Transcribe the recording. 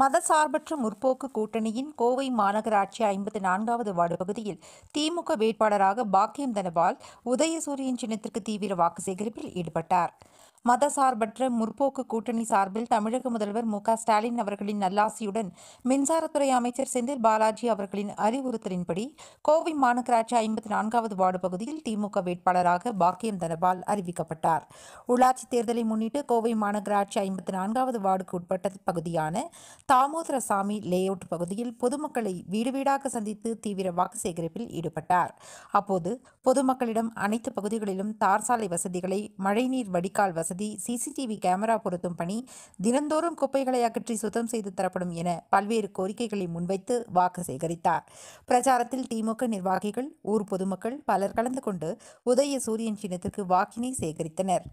மதசார்பற்ற முற்போக்கு கூட்டணியின் கோவை மாநகராட்சி ஐம்பத்தி நான்காவது வார்டு பகுதியில் திமுக வேட்பாளராக பாக்கியம் தனபால் உதயசூரியன் சின்னத்திற்கு தீவிர வாக்கு சேகரிப்பில் ஈடுபட்டார் மத சார்பற்ற முற்போக்கு கூட்டணி சார்பில் தமிழக முதல்வர் மு ஸ்டாலின் அவர்களின் நல்லாசியுடன் மின்சாரத்துறை அமைச்சர் செந்தில் பாலாஜி அவர்களின் அறிவுறுத்தலின்படி கோவை மாநகராட்சி ஐம்பத்தி நான்காவது வார்டு பகுதியில் திமுக வேட்பாளராக பாக்கியம் தனபால் அறிவிக்கப்பட்டார் உள்ளாட்சி தேர்தலை முன்னிட்டு கோவை மாநகராட்சி ஐம்பத்தி நான்காவது வார்டுக்கு உட்பட்ட பகுதியான தாமோதரசாமி லே அவுட் பகுதியில் பொதுமக்களை வீடு வீடாக சந்தித்து தீவிர வாக்கு சேகரிப்பில் ஈடுபட்டார் அப்போது பொதுமக்களிடம் அனைத்து பகுதிகளிலும் தார் சாலை வசதிகளை மழைநீர் வடிகால் வசதி வசதி சிசிடிவி கேமரா பொருத்தும் பணி தினந்தோறும் குப்பைகளை அகற்றி சுத்தம் செய்து தரப்படும் என பல்வேறு கோரிக்கைகளை முன்வைத்து வாக்கு சேகரித்தார் பிரச்சாரத்தில் திமுக நிர்வாகிகள் ஊர் பொதுமக்கள் பலர் கலந்து கொண்டு உதய சூரியன் சின்னத்திற்கு வாக்கினை சேகரித்தனர்